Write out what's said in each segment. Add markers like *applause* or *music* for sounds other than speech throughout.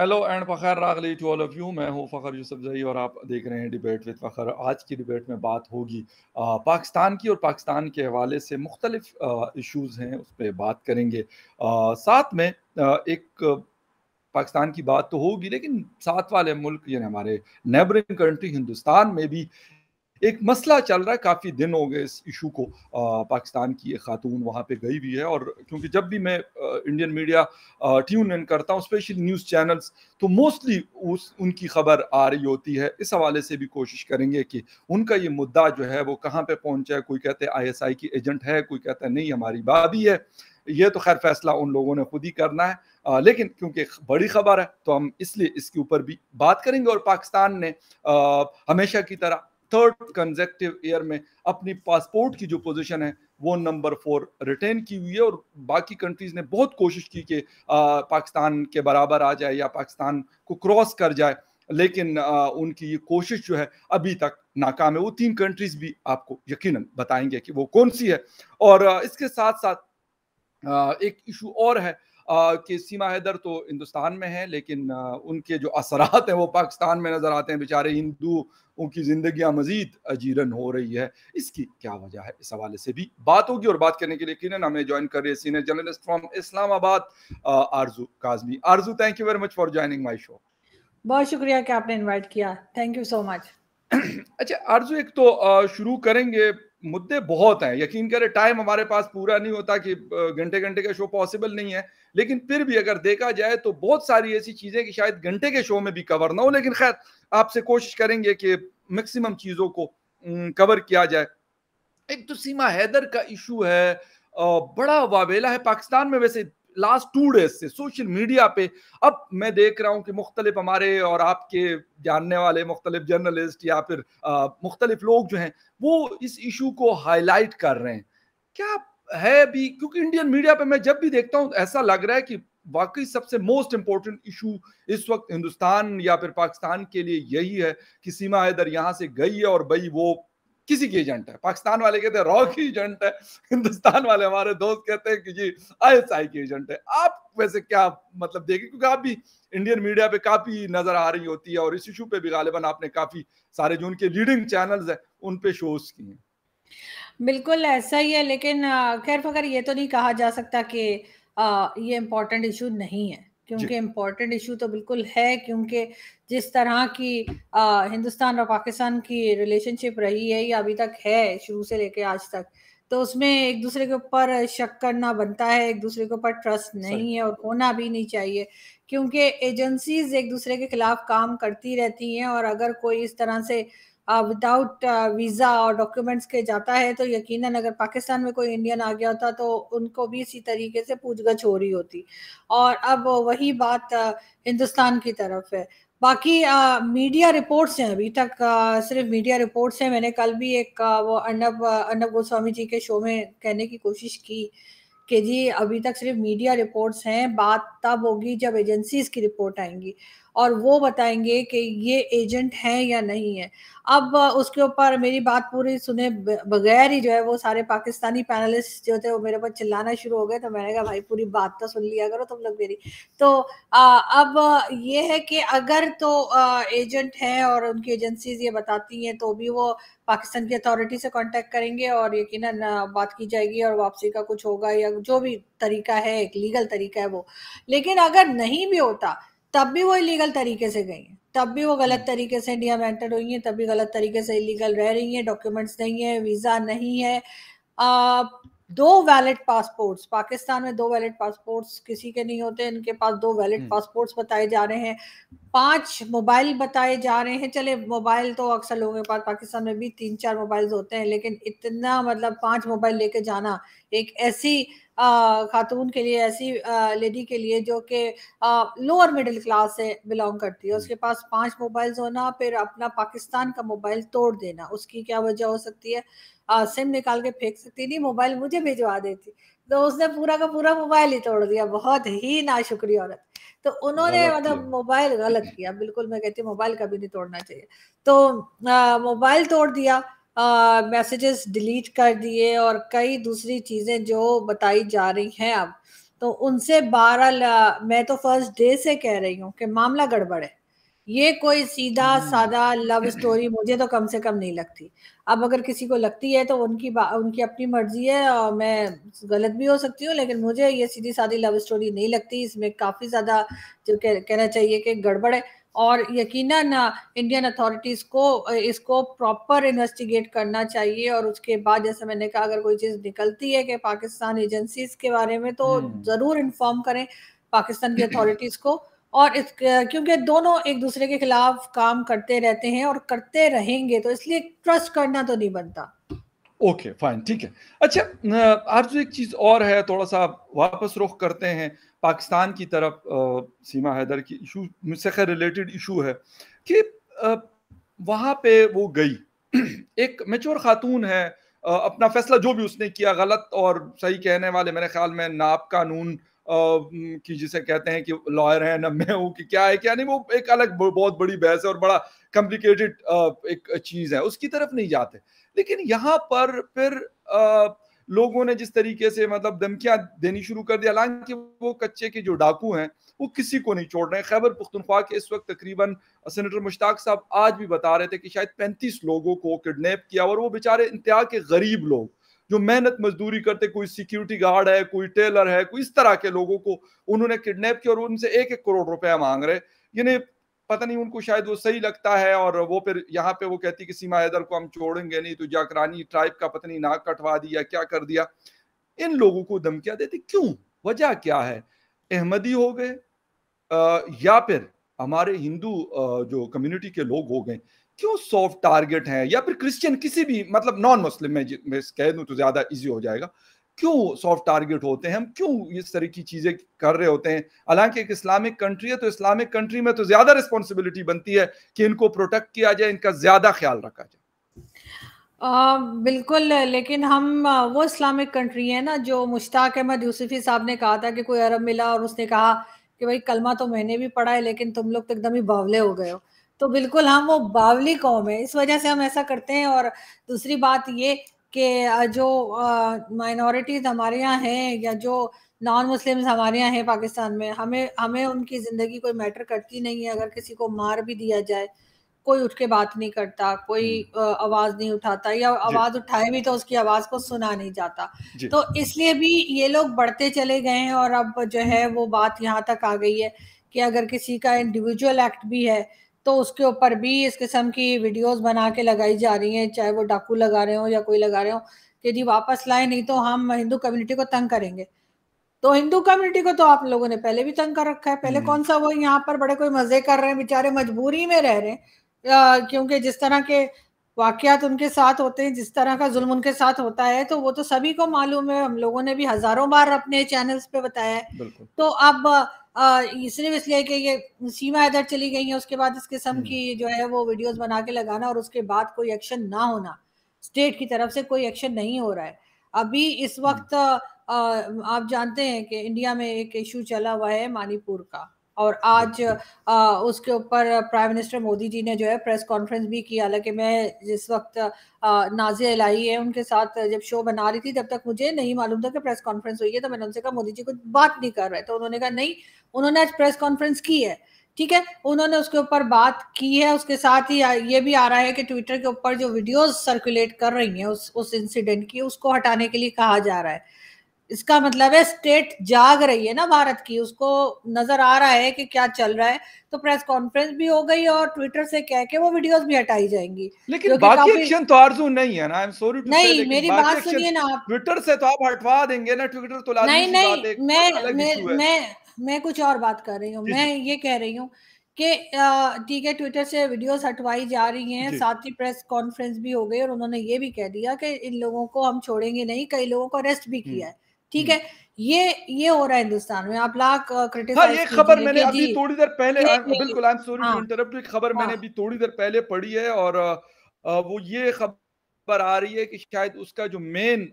Hello and Fakhar रागली to all of you मैं हूं फ़खर यूसुफ और आप देख रहे हैं डिबेट विद फ़खर आज की डिबेट में बात होगी पाकिस्तान की और पाकिस्तान के हवाले से मुख्तलिफ इश्यूज़ हैं उस पर बात करेंगे आ, साथ में आ, एक पाकिस्तान की बात तो होगी लेकिन साथ वाले मुल्क यानी हमारे नेबरिंग कंट्री हिंदुस्तान में भी एक मसला चल रहा है काफ़ी दिन हो गए इस इशू को आ, पाकिस्तान की एक खातून वहाँ पे गई भी है और क्योंकि जब भी मैं आ, इंडियन मीडिया ट्यून इन करता हूँ स्पेशल न्यूज़ चैनल्स तो मोस्टली उस उनकी खबर आ रही होती है इस हवाले से भी कोशिश करेंगे कि उनका ये मुद्दा जो है वो कहाँ पर पहुँचा है कोई कहते हैं आई की एजेंट है कोई कहता है नहीं हमारी भाभी है ये तो खैर फैसला उन लोगों ने खुद ही करना है आ, लेकिन क्योंकि बड़ी खबर है तो हम इसलिए इसके ऊपर भी बात करेंगे और पाकिस्तान ने आ, हमेशा की तरह थर्ड कंजेक्टिव ईयर में अपनी पासपोर्ट की जो पोजीशन है वो नंबर फोर रिटेन की हुई है और बाकी कंट्रीज ने बहुत कोशिश की कि पाकिस्तान के बराबर आ जाए या पाकिस्तान को क्रॉस कर जाए लेकिन आ, उनकी ये कोशिश जो है अभी तक नाकाम है वो तीन कंट्रीज भी आपको यकीनन बताएंगे कि वो कौन सी है और आ, इसके साथ साथ आ, एक इशू और है कि सीमा हैदर तो हिंदुस्तान में है लेकिन उनके जो असरात हैं वो पाकिस्तान में नज़र आते हैं बेचारे हिंदू उनकी जिंदगी मज़ीद अजीरन हो रही है इसकी क्या वजह है इस हवाले से भी बात होगी और बात करने के लिए किन हमें ज्वाइन कर रहे senior journalist from Islamabad Aarzoo Kazmi Aarzoo thank you very much for joining my show बहुत शुक्रिया कि आपने इनवाइट किया थैंक यू सो मच अच्छा आरजू एक तो शुरू करेंगे मुद्दे बहुत हैं यकीन करें टाइम हमारे पास पूरा नहीं होता कि घंटे घंटे का शो पॉसिबल नहीं है लेकिन फिर भी अगर देखा जाए तो बहुत सारी ऐसी चीज़ें कि शायद घंटे के शो में भी कवर ना हो लेकिन खैर आपसे कोशिश करेंगे कि मैक्सिमम चीज़ों को कवर किया जाए एक तो सीमा हैदर का इशू है बड़ा वावेला है पाकिस्तान में वैसे लास्ट टू डेज से सोशल मीडिया पे अब मैं देख रहा हूँ कि मुख्तलिफ हमारे और आपके जानने वाले मुख्तलिफ जर्नलिस्ट या फिर मुख्तलिफ लोग जो हैं वो इस इशू को हाईलाइट कर रहे हैं क्या है भी क्योंकि इंडियन मीडिया पे मैं जब भी देखता हूँ ऐसा लग रहा है कि वाकई सबसे मोस्ट इंपॉर्टेंट इशू इस वक्त हिंदुस्तान या फिर पाकिस्तान के लिए यही है कि सीमा हैदर यहां से गई है और भाई वो किसी की एजेंट है पाकिस्तान वाले कहते हैं रॉक की एजेंट है हिंदुस्तान वाले हमारे दोस्त कहते हैं कि जी आईएसआई की एजेंट है आप वैसे क्या मतलब देखें क्योंकि आप भी इंडियन मीडिया पे काफी नजर आ रही होती है और इस इशू पे भी गालिबा आपने काफी सारे जो उनके लीडिंग चैनल्स हैं उन पे शोज किए बिल्कुल ऐसा ही है लेकिन खैर फकर ये तो नहीं कहा जा सकता कि ये इम्पोर्टेंट इशू नहीं है क्योंकि इम्पोर्टेंट इशू तो बिल्कुल है क्योंकि जिस तरह की आ, हिंदुस्तान और पाकिस्तान की रिलेशनशिप रही है या अभी तक है शुरू से लेके आज तक तो उसमें एक दूसरे के ऊपर शक करना बनता है एक दूसरे के ऊपर ट्रस्ट नहीं है और होना भी नहीं चाहिए क्योंकि एजेंसीज एक दूसरे के खिलाफ काम करती रहती हैं और अगर कोई इस तरह से विदाउट वीज़ा और डॉक्यूमेंट्स के जाता है तो यकीनन अगर पाकिस्तान में कोई इंडियन आ गया होता तो उनको भी इसी तरीके से पूछगछ हो रही होती और अब वही बात हिंदुस्तान की तरफ है बाकी आ, मीडिया रिपोर्ट्स हैं अभी तक आ, सिर्फ मीडिया रिपोर्ट्स हैं मैंने कल भी एक आ, वो अर्नब अर्नब गोस्वामी जी के शो में कहने की कोशिश की कि जी अभी तक सिर्फ मीडिया रिपोर्ट्स हैं बात तब होगी जब एजेंसीज की रिपोर्ट आएंगी और वो बताएंगे कि ये एजेंट है या नहीं है अब उसके ऊपर मेरी बात पूरी सुने बगैर ही जो है वो सारे पाकिस्तानी पैनलिस्ट जो थे वो मेरे पर चिल्लाना शुरू हो गए तो मैंने कहा भाई पूरी बात तो सुन लिया करो तुम लोग मेरी तो आ, अब ये है कि अगर तो आ, एजेंट है और उनकी एजेंसीज ये बताती हैं तो भी वो पाकिस्तान की अथॉरिटी से कांटेक्ट करेंगे और यकीन बात की जाएगी और वापसी का कुछ होगा या जो भी तरीका है एक लीगल तरीका है वो लेकिन अगर नहीं भी होता तब भी वो इलीगल तरीके से गई हैं तब भी वो गलत हम्म। तरीके से इंडिया में एंटर हुई हैं तब भी गलत तरीके से इलीगल रह रही हैं डॉक्यूमेंट्स नहीं है वीज़ा नहीं है आ, दो वैलिड पासपोर्ट्स पाकिस्तान में दो वैलिड पासपोर्ट्स किसी के नहीं होते इनके पास दो वैलिड पासपोर्ट्स हम्म। बताए जा रहे हैं पांच मोबाइल बताए जा रहे हैं चले मोबाइल तो अक्सर लोगों के पास पाकिस्तान में भी तीन चार मोबाइल होते हैं लेकिन इतना मतलब पांच मोबाइल लेके जाना एक ऐसी खातून के लिए ऐसी लेडी के लिए जो कि लोअर मिडिल क्लास से बिलोंग करती है हम्म। उसके पास पांच मोबाइल्स होना फिर अपना पाकिस्तान का मोबाइल तोड़ देना उसकी क्या वजह हो सकती है आ, सिम निकाल के फेंक सकती नहीं मोबाइल मुझे भिजवा देती तो उसने पूरा का पूरा मोबाइल ही तोड़ दिया बहुत ही नाशुक्री औरत तो उन्होंने मतलब मोबाइल गलत किया बिल्कुल मैं कहती हूँ मोबाइल कभी नहीं तोड़ना चाहिए तो मोबाइल तोड़ दिया मैसेजेस डिलीट कर दिए और कई दूसरी चीज़ें जो बताई जा रही हैं अब तो उनसे बारह मैं तो फर्स्ट डे से कह रही हूँ कि मामला गड़बड़ है ये कोई सीधा सादा लव स्टोरी मुझे तो कम से कम नहीं लगती अब अगर किसी को लगती है तो उनकी उनकी अपनी मर्जी है और मैं गलत भी हो सकती हूँ लेकिन मुझे ये सीधी सादी लव स्टोरी नहीं लगती इसमें काफ़ी ज़्यादा जो कह, कहना चाहिए कि गड़बड़ है और यकीनन इंडियन अथॉरिटीज़ को इसको प्रॉपर इन्वेस्टिगेट करना चाहिए और उसके बाद जैसे मैंने कहा अगर कोई चीज़ निकलती है कि पाकिस्तान एजेंसीज के बारे में तो हम्म। ज़रूर इन्फॉर्म करें पाकिस्तान की अथॉरिटीज़ *clears throat* को और इस क्योंकि दोनों एक दूसरे के खिलाफ काम करते रहते हैं और करते रहेंगे तो इसलिए ट्रस्ट करना तो नहीं बनता ओके फाइन ठीक है अच्छा आज एक चीज़ और है थोड़ा सा वापस रुख करते हैं पाकिस्तान की तरफ सीमा हैदर की इशू मुझसे खैर रिलेटेड इशू है कि वहाँ पे वो गई *clears throat* एक मेचोर खातून है अपना फैसला जो भी उसने किया गलत और सही कहने वाले मेरे ख्याल में नाप कानून की जिसे कहते हैं कि लॉयर है ना मैं हूँ कि क्या है क्या नहीं वो एक अलग बहुत बड़ी बहस है और बड़ा कॉम्प्लिकेटेड एक चीज़ है उसकी तरफ नहीं जाते लेकिन यहाँ पर फिर लोगों ने जिस तरीके से मतलब धमकियां देनी शुरू कर दी हालांकि वो कच्चे के जो डाकू हैं वो किसी को नहीं छोड़ रहे हैं खैबर पुख्तनख्वा के इस वक्त तकरीबन सेनेटर मुश्ताक साहब आज भी बता रहे थे कि शायद पैंतीस लोगों को किडनेप किया और वो बेचारे इंतहा के गरीब लोग जो मेहनत मजदूरी करते कोई सिक्योरिटी गार्ड है कोई टेलर है कोई इस तरह के लोगों को उन्होंने किडनेप किया और उनसे एक एक करोड़ रुपया मांग रहे यानी पता नहीं उनको शायद वो सही लगता है और वो फिर यहाँ पे वो कहती कि सीमा हैदर को हम छोड़ेंगे नहीं तो जाकरानी ट्राइब का पत्नी नाक कटवा दिया क्या कर दिया इन लोगों को धमकिया देती क्यों वजह क्या है अहमदी हो गए या फिर हमारे हिंदू जो कम्युनिटी के लोग हो गए क्यों सॉफ्ट टारगेट हैं या फिर क्रिश्चियन किसी भी मतलब नॉन मुस्लिम में कह दूं तो ज्यादा इजी हो जाएगा क्यों सॉफ्ट टारगेट होते हैं हम क्यों इस तरह की चीजें कर रहे होते हैं हालांकि एक इस्लामिक कंट्री है तो इस्लामिक कंट्री में तो ज्यादा रिस्पॉन्सिबिलिटी बनती है कि इनको प्रोटेक्ट किया जाए इनका ज्यादा ख्याल रखा जाए आ, बिल्कुल लेकिन हम वो इस्लामिक कंट्री है ना जो मुश्ताक अहमद यूसुफी साहब ने कहा था कि कोई अरब मिला और उसने कहा कि भाई कलमा तो मैंने भी पढ़ा है लेकिन तुम लोग तो एकदम ही बावले हो गए हो तो बिल्कुल हम वो बावली कौम है इस वजह से हम ऐसा करते हैं और दूसरी बात ये कि जो माइनॉरिटीज़ हमारे यहाँ हैं या जो नॉन मुस्लिम्स हमारे यहाँ हैं पाकिस्तान में हमें हमें उनकी ज़िंदगी कोई मैटर करती नहीं है अगर किसी को मार भी दिया जाए कोई उठ के बात नहीं करता कोई हम्म। आवाज़ नहीं उठाता या आवाज़ उठाए भी तो उसकी आवाज़ को सुना नहीं जाता तो इसलिए भी ये लोग बढ़ते चले गए हैं और अब जो है वो बात यहाँ तक आ गई है कि अगर किसी का इंडिविजुअल एक्ट भी है तो उसके ऊपर भी इस किस्म की वीडियोस बना के लगाई जा रही हैं चाहे वो डाकू लगा रहे हो या कोई लगा रहे हो कि जी वापस लाए नहीं तो हम हिंदू कम्युनिटी को तंग करेंगे तो हिंदू कम्युनिटी को तो आप लोगों ने पहले भी तंग कर रखा है पहले हम्म। कौन सा वो यहाँ पर बड़े कोई मजे कर रहे हैं बेचारे मजबूरी में रह रहे हैं क्योंकि जिस तरह के वाकयात उनके साथ होते हैं जिस तरह का जुल्म उनके साथ होता है तो वो तो सभी को मालूम है हम लोगों ने भी हजारों बार अपने चैनल्स पे बताया है तो अब सिर्फ इसलिए कि ये सीमा इधर चली गई है उसके बाद इस किस्म हम्म। की जो है वो वीडियोस बना के लगाना और उसके बाद कोई एक्शन ना होना स्टेट की तरफ से कोई एक्शन नहीं हो रहा है अभी इस हम्म। वक्त आप जानते हैं कि इंडिया में एक इशू चला हुआ है मानीपुर का और आज आ, उसके ऊपर प्राइम मिनिस्टर मोदी जी ने जो है प्रेस कॉन्फ्रेंस भी की हालांकि मैं जिस वक्त नाजिया इलाही है उनके साथ जब शो बना रही थी तब तक मुझे नहीं मालूम था कि प्रेस कॉन्फ्रेंस हुई है तो मैंने उनसे कहा मोदी जी कुछ बात नहीं कर रहे तो उन्होंने कहा नहीं उन्होंने आज प्रेस कॉन्फ्रेंस की है ठीक है उन्होंने उसके ऊपर बात की है उसके साथ ही ये भी आ रहा है कि ट्विटर के ऊपर जो वीडियोस सर्कुलेट कर रही हैं उस उस इंसिडेंट की उसको हटाने के लिए कहा जा रहा है इसका मतलब है स्टेट जाग रही है ना भारत की उसको नजर आ रहा है कि क्या चल रहा है तो प्रेस कॉन्फ्रेंस भी हो गई और ट्विटर से कह के वो वीडियोस भी हटाई जाएंगी लेकिन बाकी एक्शन तो आरजू नहीं है ना आई एम सॉरी टू नहीं मेरी बात सुनिए ना आप ट्विटर से तो आप हटवा देंगे ना ट्विटर तो नहीं नहीं मैं मैं मैं कुछ और बात कर रही हूँ मैं ये कह रही हूँ कि ठीक है ट्विटर से वीडियोस हटवाई जा रही हैं साथ ही प्रेस कॉन्फ्रेंस भी हो गई और उन्होंने ये भी कह दिया कि इन लोगों को हम छोड़ेंगे नहीं कई लोगों को अरेस्ट भी किया हम्म। है ठीक हम्म। है ये ये हो रहा है हिंदुस्तान में आप लाख हाँ, ये खबर मैंने अभी थोड़ी देर पहले हाँ, बिल्कुल I am sorry to interrupt खबर मैंने हाँ। अभी थोड़ी देर पहले पढ़ी है और वो ये खबर पर आ रही है कि शायद उसका जो मेन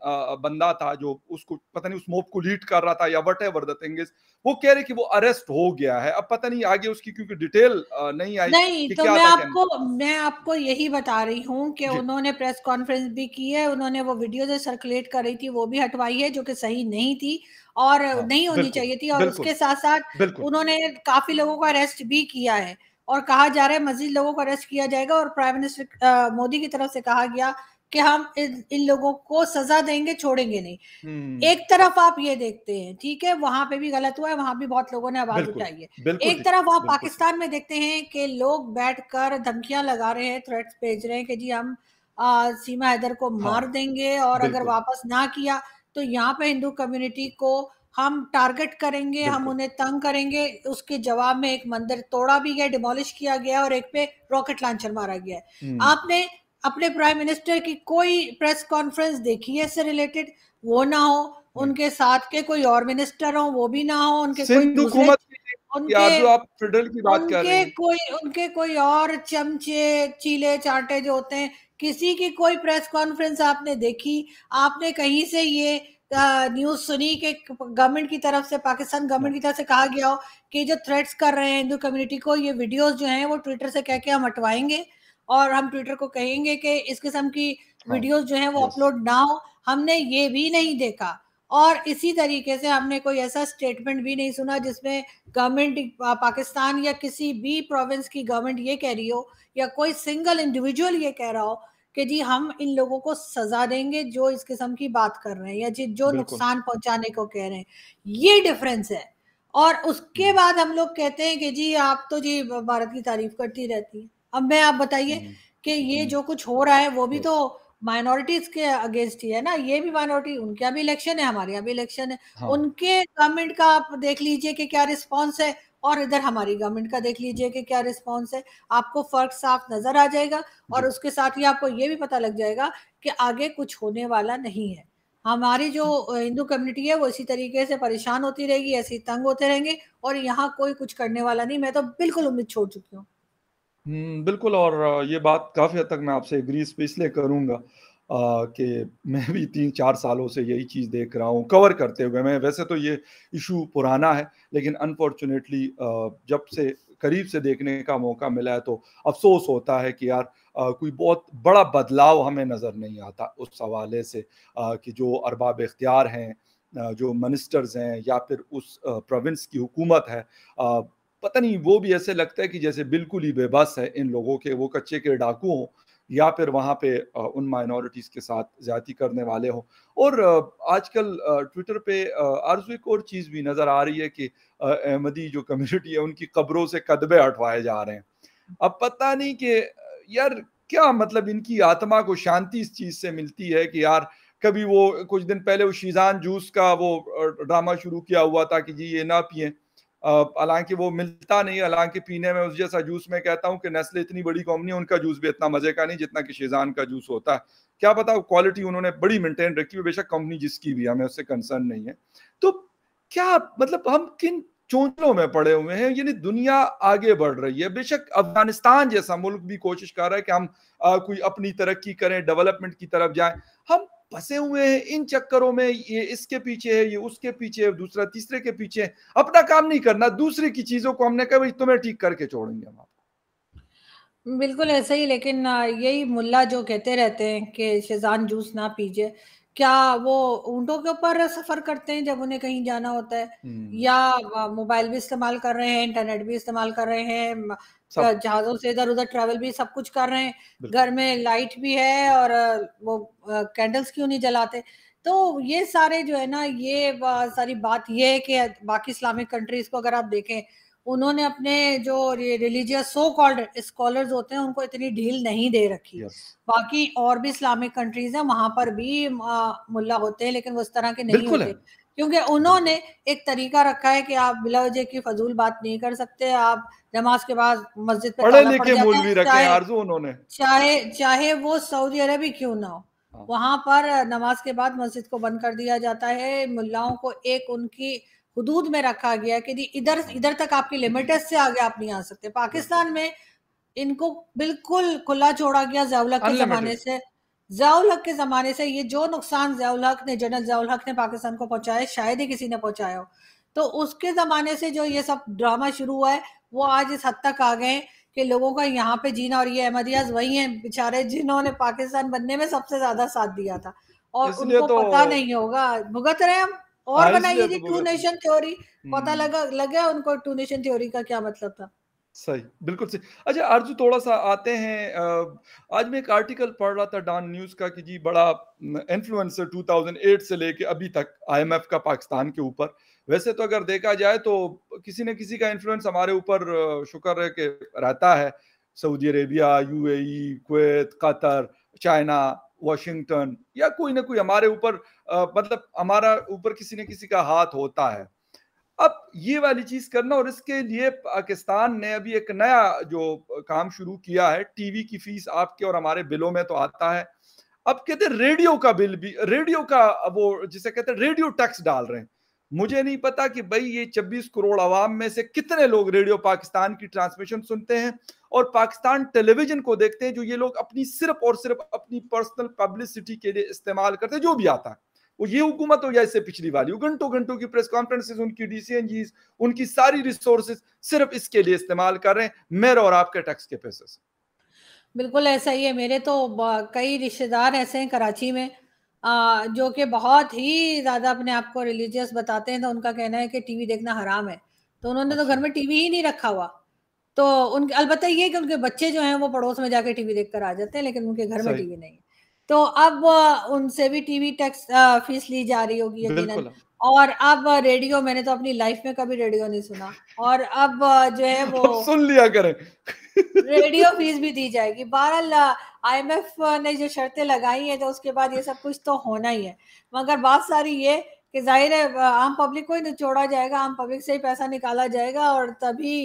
बंदा था जो उसको पता नहीं उस मोब को लीड कर रहा था या वट एवर दिंग वो कह रहे कि वो अरेस्ट हो गया है अब पता नहीं आगे उसकी क्योंकि डिटेल नहीं आई नहीं तो मैं आपको मैं आपको यही बता रही हूँ कि उन्होंने प्रेस कॉन्फ्रेंस भी की है उन्होंने वो वीडियो जो सर्कुलेट कर रही थी वो भी हटवाई है जो कि सही नहीं थी और हाँ, नहीं होनी चाहिए थी और उसके साथ साथ उन्होंने काफी लोगों को अरेस्ट भी किया है और कहा जा रहा है मजीद लोगों को अरेस्ट किया जाएगा और प्राइम मिनिस्टर मोदी की तरफ से कहा गया कि हम इन, इन लोगों को सजा देंगे छोड़ेंगे नहीं हम्म। एक तरफ आप ये देखते हैं ठीक है वहां पे भी गलत हुआ है वहां भी बहुत लोगों ने आवाज उठाई है एक तरफ आप पाकिस्तान में देखते हैं कि लोग बैठकर धमकियां लगा रहे हैं थ्रेट्स भेज रहे हैं कि जी हम आ, सीमा हैदर को हाँ, मार देंगे और अगर वापस ना किया तो यहाँ पे हिंदू कम्युनिटी को हम टारगेट करेंगे हम उन्हें तंग करेंगे उसके जवाब में एक मंदिर तोड़ा भी गया डिमोलिश किया गया और एक पे रॉकेट लॉन्चर मारा गया हम्म। आपने अपने प्राइम मिनिस्टर की कोई प्रेस कॉन्फ्रेंस देखी है इससे रिलेटेड वो ना हो उनके साथ के कोई और मिनिस्टर हो वो भी ना हो उनके कोई उनके आप की बात कर रहे हैं कोई उनके कोई और चमचे चीले चांटे जो होते हैं किसी की कोई प्रेस कॉन्फ्रेंस आपने देखी आपने कहीं से ये न्यूज सुनी कि गवर्नमेंट की तरफ से पाकिस्तान गवर्नमेंट की तरफ से कहा गया हो कि जो थ्रेट्स कर रहे हैं हिंदू कम्युनिटी को ये वीडियोस जो हैं वो ट्विटर से कह के हम हटवाएंगे और हम ट्विटर को कहेंगे कि इस किस्म की हाँ। वीडियोस जो हैं वो अपलोड ना हो हमने ये भी नहीं देखा और इसी तरीके से हमने कोई ऐसा स्टेटमेंट भी नहीं सुना जिसमें गवर्नमेंट पाकिस्तान या किसी भी प्रोविंस की गवर्नमेंट ये कह रही हो या कोई सिंगल इंडिविजुअल ये कह रहा हो कि जी हम इन लोगों को सजा देंगे जो इस किस्म की बात कर रहे हैं या जी जो नुकसान पहुंचाने को कह रहे हैं ये डिफरेंस है और उसके हम्म। बाद हम लोग कहते हैं कि जी आप तो जी भारत की तारीफ करती रहती हैं अब मैं आप बताइए हम्म, कि ये हम्म। जो कुछ हो रहा है वो भी तो माइनॉरिटीज तो के अगेंस्ट ही है ना ये भी माइनॉरिटी उनके यहाँ भी इलेक्शन है हमारे यहाँ भी इलेक्शन है हाँ। उनके गवर्नमेंट का आप देख लीजिए कि क्या रिस्पॉन्स है और इधर हमारी गवर्नमेंट का देख लीजिए कि क्या रिस्पॉन्स है आपको फर्क साफ नजर आ जाएगा और उसके साथ ही आपको ये भी पता लग जाएगा कि आगे कुछ होने वाला नहीं है हमारी जो हम्म। हिंदू कम्युनिटी है वो इसी तरीके से परेशान होती रहेगी ऐसे तंग होते रहेंगे और यहाँ कोई कुछ करने वाला नहीं मैं तो बिल्कुल उम्मीद छोड़ चुकी हूँ हम्म, बिल्कुल और ये बात काफ़ी हद तक मैं आपसे एग्री इस इसलिए करूँगा कि मैं भी तीन चार सालों से यही चीज़ देख रहा हूँ, कवर करते हुए। मैं वैसे तो ये इशू पुराना है, लेकिन अनफॉर्चुनेटली जब से करीब से देखने का मौका मिला है तो अफ़सोस होता है कि यार आ, कोई बहुत बड़ा बदलाव हमें नज़र नहीं आता उस हवाले से आ, कि जो अरबाब इख्तियार हैं जो मिनिस्टर्स हैं या फिर उस प्रोविंस की हुकूमत है आ, पता नहीं वो भी ऐसे लगता है कि जैसे बिल्कुल ही बेबस है इन लोगों के वो कच्चे के डाकू हों या फिर वहाँ पे उन माइनॉरिटीज़ के साथ ज़्यादा करने वाले हों और आजकल ट्विटर पे आरजू एक और चीज़ भी नज़र आ रही है कि अहमदी जो कम्युनिटी है उनकी कब्रों से कदबे हटवाए जा रहे हैं अब पता नहीं कि यार क्या मतलब इनकी आत्मा को शांति इस चीज़ से मिलती है कि यार कभी वो कुछ दिन पहले वो शीजान जूस का वो ड्रामा शुरू किया हुआ था कि जी ये ना पिए हालांकि वो मिलता नहीं हालांकि पीने में उस जैसा जूस में कहता हूँ कि नस्ल इतनी बड़ी कंपनी उनका जूस भी इतना मजे का नहीं जितना कि शेजान का जूस होता है क्या पता क्वालिटी उन्होंने बड़ी मेंटेन रखी हुई बेशक कंपनी जिसकी भी हमें उससे कंसर्न नहीं है तो क्या मतलब हम किन चोंचलों में पड़े हुए हैं यानी दुनिया आगे बढ़ रही है बेशक अफगानिस्तान जैसा मुल्क भी कोशिश कर रहा है कि हम आ, कोई अपनी तरक्की करें डेवलपमेंट की तरफ जाएं हम फंसे हुए हैं इन चक्करों में ये इसके पीछे है ये उसके पीछे है दूसरा तीसरे के पीछे अपना काम नहीं करना दूसरे की चीजों को हमने कहा भाई तुम्हें ठीक करके छोड़ेंगे हम आपको बिल्कुल ऐसा ही लेकिन यही मुल्ला जो कहते रहते हैं कि शेजान जूस ना पीजिए क्या वो ऊँटों के ऊपर सफर करते हैं जब उन्हें कहीं जाना होता है हम्म। या मोबाइल भी इस्तेमाल कर रहे हैं इंटरनेट भी इस्तेमाल कर रहे हैं जहाजों से इधर उधर ट्रेवल भी सब कुछ कर रहे हैं घर में लाइट भी है और वो कैंडल्स क्यों नहीं जलाते तो ये सारे जो है ना ये सारी बात ये है कि बाकी इस्लामिक कंट्रीज को अगर आप देखें उन्होंने अपने जो रिलीजियस सो कॉल्ड स्कॉलर्स होते हैं उनको इतनी ढील नहीं दे रखी yes. बाकी और भी इस्लामिक कंट्रीज हैं वहां पर भी मुल्ला होते हैं लेकिन वो इस तरह के नहीं होते क्योंकि उन्होंने एक तरीका रखा है कि आप बिलावजे की फजूल बात नहीं कर सकते आप नमाज के बाद मस्जिद पर पढ़े लिखे मौलवी रखे आरजू उन्होंने चाहे चाहे वो सऊदी अरब ही क्यों ना हो हाँ। वहां पर नमाज के बाद मस्जिद को बंद कर दिया जाता है मुल्लाओं को एक उनकी हदूद में रखा गया कि इधर इधर तक आपकी लिमिटेड से आगे आप नहीं आ सकते पाकिस्तान में इनको बिल्कुल खुला छोड़ा गया जावला के जमाने से जयाउल हक के ज़माने से ये जो नुकसान जयाउल हक ने जनरल जयाउल हक ने पाकिस्तान को पहुंचाया शायद ही किसी ने पहुंचाया हो तो उसके ज़माने से जो ये सब ड्रामा शुरू हुआ है वो आज इस हद तक आ गए कि लोगों का यहाँ पे जीना और ये अहमदियाज वही हैं बेचारे जिन्होंने पाकिस्तान बनने में सबसे ज़्यादा साथ दिया था और उनको तो... पता नहीं होगा भुगत रहे हम और हाँ, बनाइए तो जी टू नेशन थ्योरी पता हम्म। लगा लगे उनको टू नेशन थ्योरी का क्या मतलब था सही बिल्कुल सही अच्छा अर्जु थोड़ा सा आते हैं आज मैं एक आर्टिकल पढ़ रहा था डॉन न्यूज़ का कि जी बड़ा इन्फ्लुएंसर 2008 से लेके अभी तक आईएमएफ का पाकिस्तान के ऊपर वैसे तो अगर देखा जाए तो किसी न किसी का इन्फ्लुएंस हमारे ऊपर शुक्र है कि रहता है Saudi Arabia UAE Kuwait Qatar China Washington या कोई ना कोई हमारे ऊपर मतलब हमारा ऊपर किसी न किसी का हाथ होता है अब ये वाली चीज करना और इसके लिए पाकिस्तान ने अभी एक नया जो काम शुरू किया है टीवी की फीस आपके और हमारे बिलों में तो आता है अब कहते रेडियो का बिल भी रेडियो का वो जिसे कहते रेडियो टैक्स डाल रहे हैं मुझे नहीं पता कि भाई ये 26 करोड़ आवाम में से कितने लोग रेडियो पाकिस्तान की ट्रांसमिशन सुनते हैं और पाकिस्तान टेलीविजन को देखते हैं जो ये लोग अपनी सिर्फ और सिर्फ अपनी पर्सनल पब्लिसिटी के लिए इस्तेमाल करते हैं जो भी आता है वो ये हुकूमत हो तो जाए इससे पिछली वाली घंटों घंटों की प्रेस कॉन्फ्रेंसेज उनकी डीसीएनजी उनकी सारी रिसोर्सेज सिर्फ इसके लिए इस्तेमाल कर रहे हैं मेरे और आपके टैक्स के पैसे से बिल्कुल ऐसा ही है मेरे तो कई रिश्तेदार ऐसे हैं कराची में आ, जो कि बहुत ही ज़्यादा अपने आप को रिलीजियस बताते हैं तो उनका कहना है कि टीवी देखना हराम है तो उन्होंने तो अच्छा। घर में टीवी ही नहीं रखा हुआ तो उनके अलबत्त ये कि उनके बच्चे जो हैं वो पड़ोस में जाके टीवी देखकर आ जाते हैं लेकिन उनके घर में टीवी नहीं है तो अब उनसे भी टीवी टैक्स फीस ली जा रही होगी यकीन और अब रेडियो मैंने तो अपनी लाइफ में कभी रेडियो नहीं सुना और अब जो है वो सुन लिया करें रेडियो फीस भी दी जाएगी बहरहाल आईएमएफ ने जो शर्तें लगाई हैं तो उसके बाद ये सब कुछ तो होना ही है मगर बात सारी ये कि जाहिर है आम पब्लिक को ही निचोड़ा तो जाएगा आम पब्लिक से ही पैसा निकाला जाएगा और तभी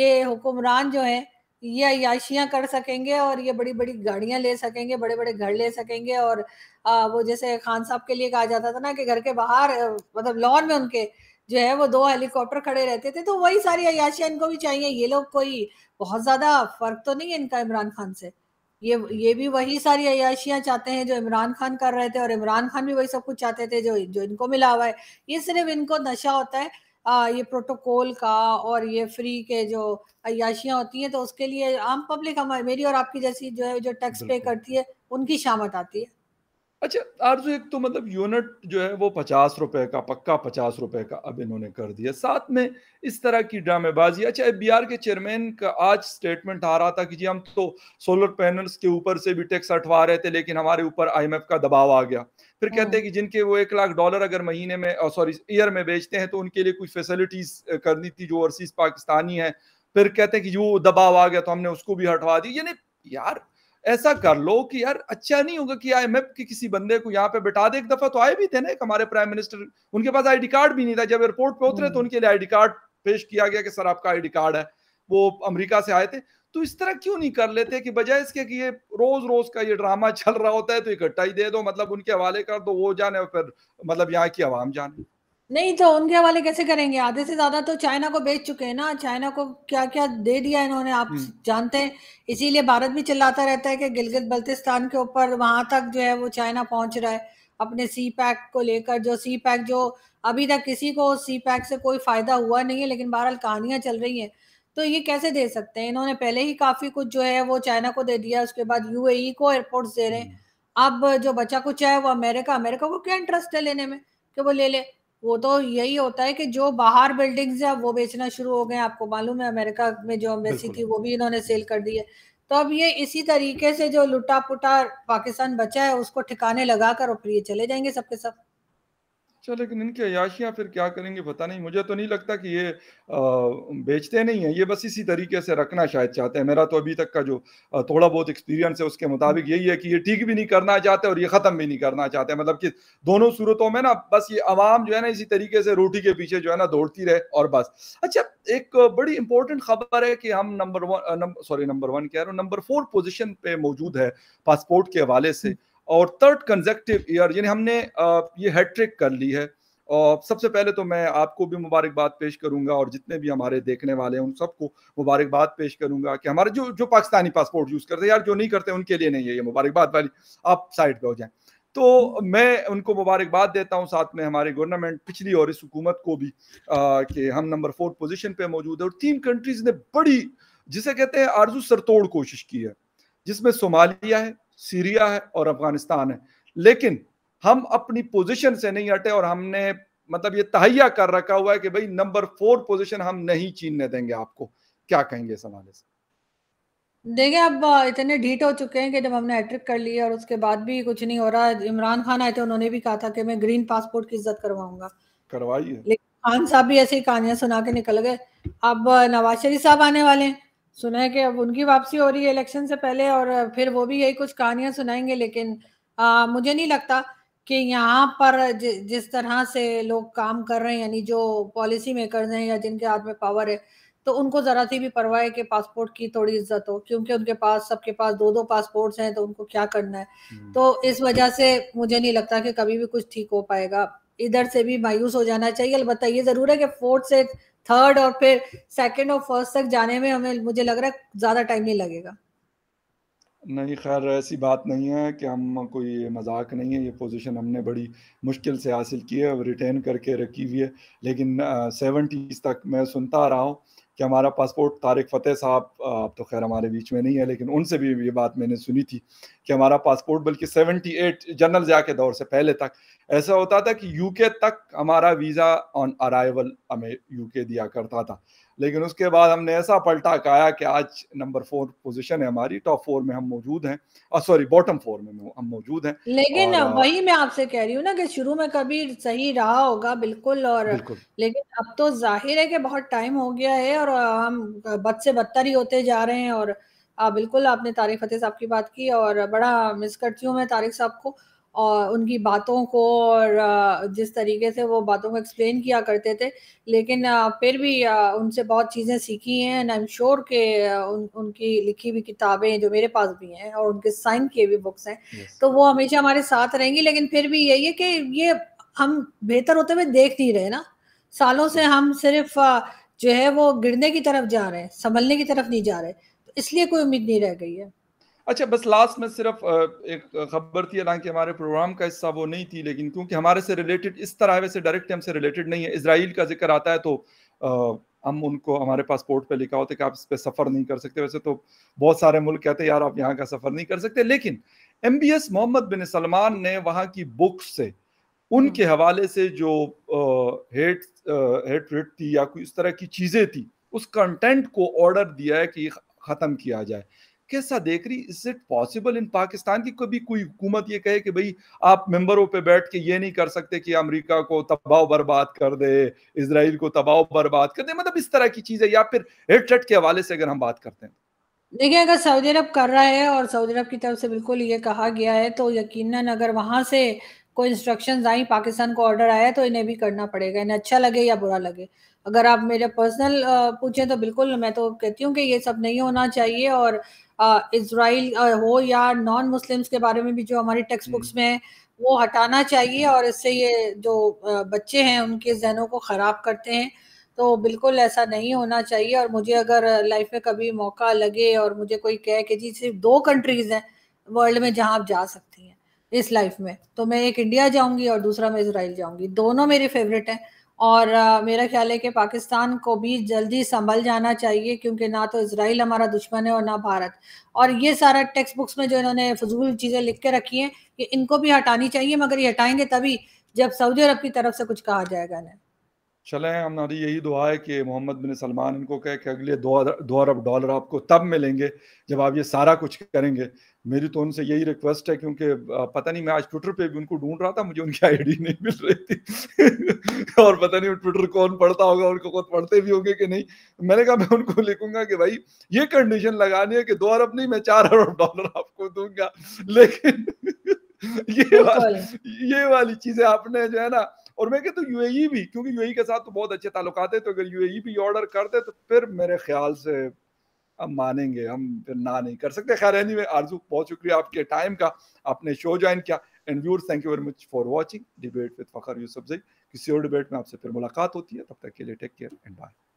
ये हुक्मरान जो है ये अयाशियाँ कर सकेंगे और ये बड़ी बड़ी गाड़ियाँ ले सकेंगे बड़े बड़े घर ले सकेंगे और आ, वो जैसे खान साहब के लिए कहा जाता था ना कि घर के बाहर मतलब लॉन में उनके जो है वो दो हेलीकॉप्टर खड़े रहते थे तो वही सारी अयाशियाँ इनको भी चाहिए ये लोग कोई बहुत ज़्यादा फर्क तो नहीं है इनका इमरान खान से ये ये भी वही सारी अयाशियाँ चाहते हैं जो इमरान खान कर रहे थे और इमरान खान भी वही सब कुछ चाहते थे जो जो इनको मिला हुआ है ये सिर्फ इनको नशा होता है आ, ये प्रोटोकॉल का और ये फ्री के जो अयाशियाँ होती हैं तो उसके लिए आम पब्लिक हमारी मेरी और आपकी जैसी जो है जो टैक्स पे करती है उनकी शामत आती है अच्छा आरजू एक तो मतलब यूनिट जो है वो पचास रुपए का पक्का पचास रुपए का अब इन्होंने कर दिया साथ में इस तरह की ड्रामेबाजी अच्छा एफ के चेयरमैन का आज स्टेटमेंट आ रहा था कि जी हम तो सोलर पैनल्स के ऊपर से भी टैक्स हटवा रहे थे लेकिन हमारे ऊपर आईएमएफ का दबाव आ गया फिर कहते हैं हम्म। कि जिनके वो एक लाख डॉलर अगर महीने में सॉरी ईयर में बेचते हैं तो उनके लिए कुछ फैसिलिटीज करनी थी जो ओवरसीज पाकिस्तानी है फिर कहते हैं कि जो दबाव आ गया तो हमने उसको भी हटवा दी यानी यार ऐसा कर लो कि यार अच्छा नहीं होगा कि आईएमएफ के किसी बंदे को यहाँ पे बैठा दे एक दफा तो आए भी थे ना हमारे प्राइम मिनिस्टर उनके पास आईडी कार्ड भी नहीं था जब एयरपोर्ट पे उतरे तो हम्म। उनके लिए आईडी कार्ड पेश किया गया कि सर आपका आईडी कार्ड है वो अमेरिका से आए थे तो इस तरह क्यों नहीं कर लेते कि बजाय इसके कि ये रोज रोज का ये ड्रामा *laughs* चल रहा होता है तो इकट्ठा ही दे दो मतलब उनके हवाले कर दो वो जाने और फिर मतलब यहाँ की आवाम जाने नहीं तो उनके हवाले कैसे करेंगे आधे से ज्यादा तो चाइना को बेच चुके हैं ना चाइना को क्या क्या दे दिया इन्होंने आप हम्म। जानते हैं इसीलिए भारत भी चिल्लाता रहता है कि गिलगित बल्तिस्तान के ऊपर वहां तक जो है वो चाइना पहुंच रहा है अपने सी पैक को लेकर जो सी पैक जो अभी तक किसी को सी पैक से कोई फायदा हुआ नहीं है लेकिन बहरहाल कहानियां चल रही हैं तो ये कैसे दे सकते हैं इन्होंने पहले ही काफी कुछ जो है वो चाइना को दे दिया उसके बाद यूएई को एयरपोर्ट दे रहे हैं हम्म। अब जो बचा कुछ है वो अमेरिका अमेरिका को क्या इंटरेस्ट है लेने में कि वो ले ले वो तो यही होता है कि जो बाहर बिल्डिंग्स है वो बेचना शुरू हो गए आपको मालूम है अमेरिका में जो एम्बेसी थी वो भी इन्होंने सेल कर दी है तो अब ये इसी तरीके से जो लुटा पुटा पाकिस्तान बचा है उसको ठिकाने लगा कर और फिर ये चले जाएंगे सबके सब अच्छा लेकिन इनकी अयाशियाँ फिर क्या करेंगे पता नहीं मुझे तो नहीं लगता कि ये बेचते नहीं हैं ये बस इसी तरीके से रखना शायद चाहते हैं मेरा तो अभी तक का जो थोड़ा बहुत एक्सपीरियंस है उसके मुताबिक यही है कि ये ठीक भी नहीं करना चाहते और ये ख़त्म भी नहीं करना चाहते मतलब कि दोनों सूरतों में ना बस ये आवाम जो है ना इसी तरीके से रोटी के पीछे जो है ना दौड़ती रहे और बस अच्छा एक बड़ी इंपॉर्टेंट खबर है कि हम number one sorry number one कह रहे हो नंबर फोर पोजिशन पर मौजूद है पासपोर्ट के हवाले से और थर्ड कंजेक्टिव ईयर यानी हमने ये हैट्रिक कर ली है और सबसे पहले तो मैं आपको भी मुबारकबाद पेश करूंगा और जितने भी हमारे देखने वाले हैं उन सबको मुबारकबाद पेश करूंगा कि हमारे जो जो पाकिस्तानी पासपोर्ट यूज़ करते हैं यार जो नहीं करते उनके लिए नहीं है ये मुबारकबाद वाली आप साइड पर हो जाए तो मैं उनको मुबारकबाद देता हूँ साथ में हमारे गवर्नमेंट पिछली और इस हुकूमत को भी कि हम नंबर फोर पोजिशन पर मौजूद है और तीन कंट्रीज ने बड़ी जिसे कहते हैं आरजू सरतोड़ कोशिश की है जिसमें सोमालिया है सीरिया है और अफगानिस्तान है लेकिन हम अपनी पोजीशन से नहीं हटे और हमने मतलब ये तहैया कर रखा हुआ है कि भाई नंबर फोर पोजीशन हम नहीं छीनने देंगे आपको क्या कहेंगे इस हवाले से देखिए अब इतने ढीट हो चुके हैं कि जब हमने हैट्रिक कर लिया और उसके बाद भी कुछ नहीं हो रहा इमरान खान आए थे उन्होंने भी कहा था कि मैं ग्रीन पासपोर्ट की इज्जत करवाऊंगा करवाइए लेकिन खान साहब भी ऐसी कहानियां सुना के निकल गए अब नवाज शरीफ साहब आने वाले हैं सुना है कि अब उनकी वापसी हो रही है इलेक्शन से पहले और फिर वो भी यही कुछ कहानियां सुनाएंगे लेकिन आ, मुझे नहीं लगता कि यहाँ पर ज, जिस तरह से लोग काम कर रहे हैं यानी जो पॉलिसी मेकर हैं या जिनके हाथ में पावर है तो उनको जरा सी भी परवाह है कि पासपोर्ट की थोड़ी इज्जत हो क्योंकि उनके पास सबके पास दो दो पासपोर्ट्स हैं तो उनको क्या करना है हम्म। तो इस वजह से मुझे नहीं लगता कि कभी भी कुछ ठीक हो पाएगा इधर से भी मायूस हो जाना चाहिए अलबत्त ये जरूर है कि फोर्थ से थर्ड और फिर सेकंड और फर्स्ट तक जाने में हमें मुझे लग रहा है ज्यादा टाइम नहीं लगेगा नहीं खैर ऐसी बात नहीं है कि हम कोई मजाक नहीं है ये पोजीशन हमने बड़ी मुश्किल से हासिल की है और रिटेन करके रखी हुई है लेकिन सेवेंटीज़ तक मैं सुनता रहा हूँ कि हमारा पासपोर्ट तारिक फ़तेह साहब आप तो खैर हमारे बीच में नहीं है लेकिन उनसे भी ये बात मैंने सुनी थी कि हमारा पासपोर्ट बल्कि 78 जनरल जया के दौर से पहले तक ऐसा होता था कि यूके तक हमारा वीज़ा ऑन अराइवल हमें यूके दिया करता था लेकिन उसके बाद हमने ऐसा पलटा काया कि आज नंबर फोर पोजीशन है हमारी टॉप फोर में हम मौजूद हैं और सॉरी बॉटम फोर में हम मौजूद हैं लेकिन और, वही मैं आपसे कह रही हूँ ना कि शुरू में कभी सही रहा होगा बिल्कुल और बिल्कुल। लेकिन अब तो जाहिर है कि बहुत टाइम हो गया है और हम बद से बदतर ही होते जा रहे हैं और आ, बिल्कुल आपने तारिक फतेह साहब की बात की और बड़ा मिस करती हूँ मैं तारिक साहब को और उनकी बातों को और जिस तरीके से वो बातों को एक्सप्लेन किया करते थे लेकिन फिर भी उनसे बहुत चीज़ें सीखी हैं एंड आई एम श्योर के उन उनकी लिखी हुई किताबें जो मेरे पास भी हैं और उनके साइन किए हुए बुक्स हैं yes. तो वो हमेशा हमारे साथ रहेंगी लेकिन फिर भी यही है कि ये हम बेहतर होते हुए देख नहीं रहे ना सालों से हम सिर्फ जो है वो गिरने की तरफ जा रहे हैं संभलने की तरफ नहीं जा रहे तो इसलिए कोई उम्मीद नहीं रह गई है अच्छा बस लास्ट में सिर्फ एक खबर थी हालांकि हमारे प्रोग्राम का हिस्सा वो नहीं थी लेकिन क्योंकि हमारे से रिलेटेड इस तरह वैसे डायरेक्ट हमसे रिलेटेड नहीं है इसराइल का जिक्र आता है तो हम उनको हमारे पासपोर्ट पे लिखा होता है कि आप इस पर सफ़र नहीं कर सकते वैसे तो बहुत सारे मुल्क कहते हैं यार आप यहाँ का सफ़र नहीं कर सकते लेकिन M B S Mohammed bin Salman ने वहाँ की बुक्स से उनके हम्म। हवाले से जो हेट हेट रेट थी या कोई इस तरह की चीज़ें थी उस कंटेंट को ऑर्डर दिया है कि ख़त्म किया जाए कैसा देख रही is it possible in Pakistan की कभी कोई हुकूमत ये कहे कि भाई आप मेंबरों पे बैठ के ये नहीं कर सकते कि अमेरिका को तबाह बर्बाद कर दे इसराइल को तबाह बर्बाद कर दे मतलब इस तरह की चीज है या फिर हिटलट के हवाले से अगर हम बात करते हैं देखिए अगर सऊदी अरब कर रहा है और सऊदी अरब की तरफ से बिल्कुल ये कहा गया है तो यकीनन अगर वहां से कोई इंस्ट्रक्शंस आई पाकिस्तान को ऑर्डर आया तो इन्हें भी करना पड़ेगा इन्हें अच्छा लगे या बुरा लगे अगर आप मेरे पर्सनल पूछें तो बिल्कुल मैं तो कहती हूँ कि ये सब नहीं होना चाहिए और इसराइल हो या नॉन मुस्लिम्स के बारे में भी जो हमारी टेक्स्ट हम्म। बुक्स में वो हटाना चाहिए और इससे ये जो बच्चे हैं उनके जहनों को ख़राब करते हैं तो बिल्कुल ऐसा नहीं होना चाहिए और मुझे अगर लाइफ में कभी मौका लगे और मुझे कोई कहे कि जी सिर्फ दो कंट्रीज़ हैं वर्ल्ड में जहाँ आप जा सकती हैं इस लाइफ में तो मैं एक इंडिया जाऊँगी और दूसरा मैं इसराइल जाऊँगी दोनों मेरे फेवरेट हैं और आ, मेरा ख्याल है कि पाकिस्तान को भी जल्दी संभल जाना चाहिए क्योंकि ना तो इसराइल हमारा दुश्मन है और ना भारत और ये सारा टेक्स्ट बुक्स में जो इन्होंने फजूल चीज़ें लिख के रखी हैं कि इनको भी हटानी चाहिए मगर ये हटाएंगे तभी जब सऊदी अरब की तरफ से कुछ कहा जाएगा इन्हें चलें हमारी यही दुआ है कि मोहम्मद बिन सलमान इनको कहे कि अगले दो दो अरब डॉलर आपको तब मिलेंगे जब आप ये सारा कुछ करेंगे मेरी तो उनसे यही रिक्वेस्ट है क्योंकि पता नहीं मैं आज ट्विटर पे भी उनको ढूंढ रहा था मुझे उनकी आईडी नहीं मिल रही थी *laughs* और पता नहीं ट्विटर कौन पढ़ता होगा उनको खुद पढ़ते भी होंगे कि नहीं मैंने कहा मैं उनको लिखूंगा कि भाई ये कंडीशन लगानी है कि दो अरब नहीं मैं चार अरब डॉलर आपको दूंगा *laughs* लेकिन ये वाली ये वाली चीजें आपने जो है ना और मैं कहता हूँ यूएई e भी क्योंकि यूएई e के साथ तो बहुत अच्छे ताल्लुक है तो अगर यूएई e भी ऑर्डर कर दे तो फिर मेरे ख्याल से हम मानेंगे हम फिर ना नहीं कर सकते खैर एनी आरजू बहुत शुक्रिया आपके टाइम का आपने शो ज्वाइन किया and viewers thank you very much for watching debate with Fakhar Yousafzai किसी और डिबेट में आपसे फिर मुलाकात होती है तब तक के लिए टेक केयर एंड बाय